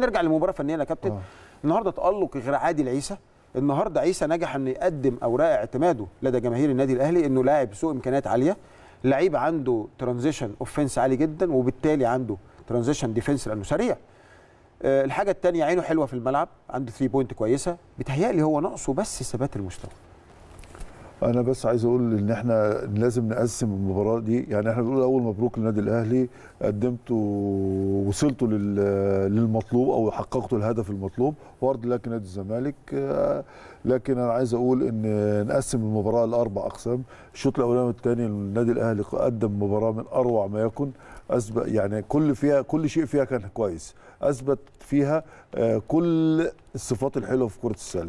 نرجع للمباراه الفنيه يا كابتن آه. النهارده تالق غير عادي لعيسى النهارده عيسى نجح انه يقدم اوراق اعتماده لدى جماهير النادي الاهلي انه لاعب سوء امكانيات عاليه لعيب عنده ترانزيشن اوفنس عالي جدا وبالتالي عنده ترانزيشن ديفنس لانه سريع آه، الحاجه الثانيه عينه حلوه في الملعب عنده 3 بوينت كويسه بتهيالي هو ناقصه بس ثبات المستوى انا بس عايز اقول ان احنا لازم نقسم المباراه دي يعني احنا بنقول اول مبروك للنادي الاهلي قدمتوا وصلتوا للمطلوب او حققتوا الهدف المطلوب وارد لك نادي الزمالك آه، لكن انا عايز اقول ان نقسم المباراه لاربع اقسام الشوط الاولاني والثاني النادي الاهلي قدم مباراه من اروع ما يكن اثبت يعني كل فيها كل شيء فيها كان كويس اثبت فيها آه، كل الصفات الحلوه في كره السله